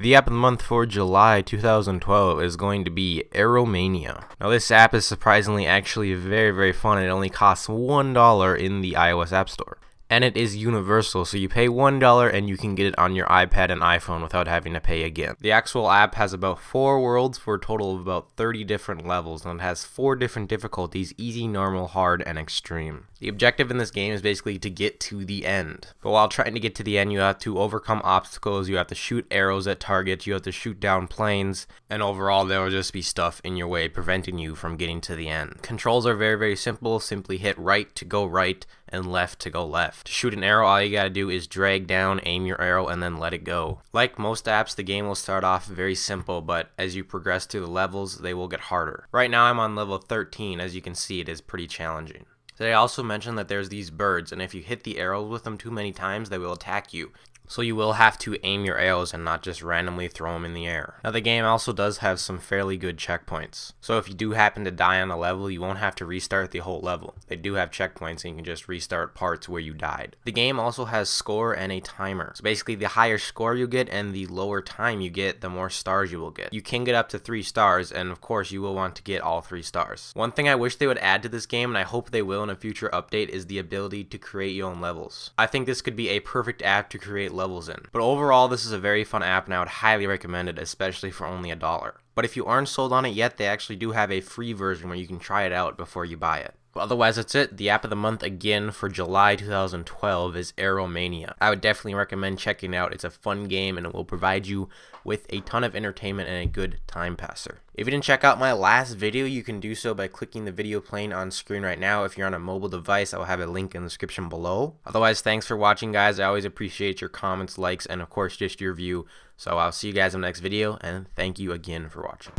The app of the month for July 2012 is going to be Aeromania. Now this app is surprisingly actually very very fun it only costs $1 in the iOS App Store. And it is universal, so you pay $1 and you can get it on your iPad and iPhone without having to pay again. The actual app has about 4 worlds for a total of about 30 different levels, and it has 4 different difficulties, easy, normal, hard, and extreme. The objective in this game is basically to get to the end. But while trying to get to the end, you have to overcome obstacles, you have to shoot arrows at targets, you have to shoot down planes, and overall there will just be stuff in your way preventing you from getting to the end. Controls are very, very simple. Simply hit right to go right and left to go left. To shoot an arrow, all you gotta do is drag down, aim your arrow, and then let it go. Like most apps, the game will start off very simple, but as you progress through the levels, they will get harder. Right now I'm on level 13. As you can see, it is pretty challenging. They also mention that there's these birds, and if you hit the arrows with them too many times, they will attack you so you will have to aim your arrows and not just randomly throw them in the air. Now the game also does have some fairly good checkpoints, so if you do happen to die on a level, you won't have to restart the whole level. They do have checkpoints and you can just restart parts where you died. The game also has score and a timer, so basically the higher score you get and the lower time you get, the more stars you will get. You can get up to 3 stars, and of course you will want to get all 3 stars. One thing I wish they would add to this game, and I hope they will in a future update, is the ability to create your own levels. I think this could be a perfect app to create levels in. But overall, this is a very fun app and I would highly recommend it, especially for only a dollar. But if you aren't sold on it yet, they actually do have a free version where you can try it out before you buy it otherwise, that's it. The app of the month again for July 2012 is Aeromania. I would definitely recommend checking it out. It's a fun game and it will provide you with a ton of entertainment and a good time passer. If you didn't check out my last video, you can do so by clicking the video playing on screen right now. If you're on a mobile device, I will have a link in the description below. Otherwise, thanks for watching, guys. I always appreciate your comments, likes, and of course, just your view. So I'll see you guys in the next video, and thank you again for watching.